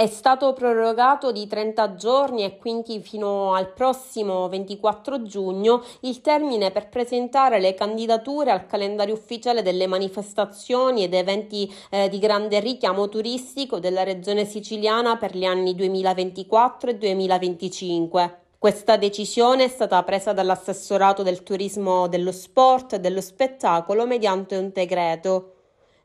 È stato prorogato di 30 giorni e quindi fino al prossimo 24 giugno il termine per presentare le candidature al calendario ufficiale delle manifestazioni ed eventi eh, di grande richiamo turistico della regione siciliana per gli anni 2024 e 2025. Questa decisione è stata presa dall'assessorato del turismo, dello sport e dello spettacolo mediante un decreto.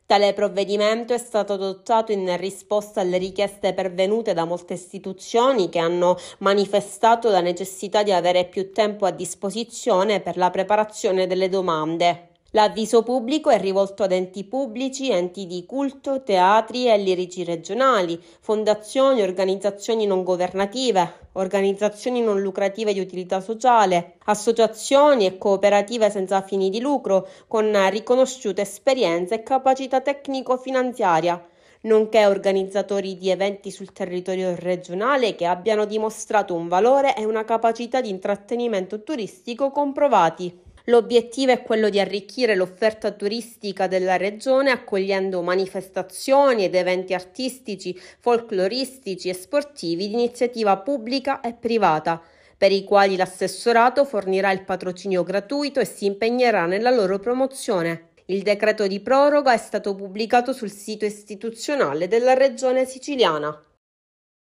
Tale provvedimento è stato adottato in risposta alle richieste pervenute da molte istituzioni che hanno manifestato la necessità di avere più tempo a disposizione per la preparazione delle domande. L'avviso pubblico è rivolto ad enti pubblici, enti di culto, teatri e lirici regionali, fondazioni, organizzazioni non governative, organizzazioni non lucrative di utilità sociale, associazioni e cooperative senza fini di lucro con riconosciute esperienze e capacità tecnico-finanziaria nonché organizzatori di eventi sul territorio regionale che abbiano dimostrato un valore e una capacità di intrattenimento turistico comprovati. L'obiettivo è quello di arricchire l'offerta turistica della regione accogliendo manifestazioni ed eventi artistici, folcloristici e sportivi di iniziativa pubblica e privata per i quali l'assessorato fornirà il patrocinio gratuito e si impegnerà nella loro promozione. Il decreto di proroga è stato pubblicato sul sito istituzionale della Regione siciliana.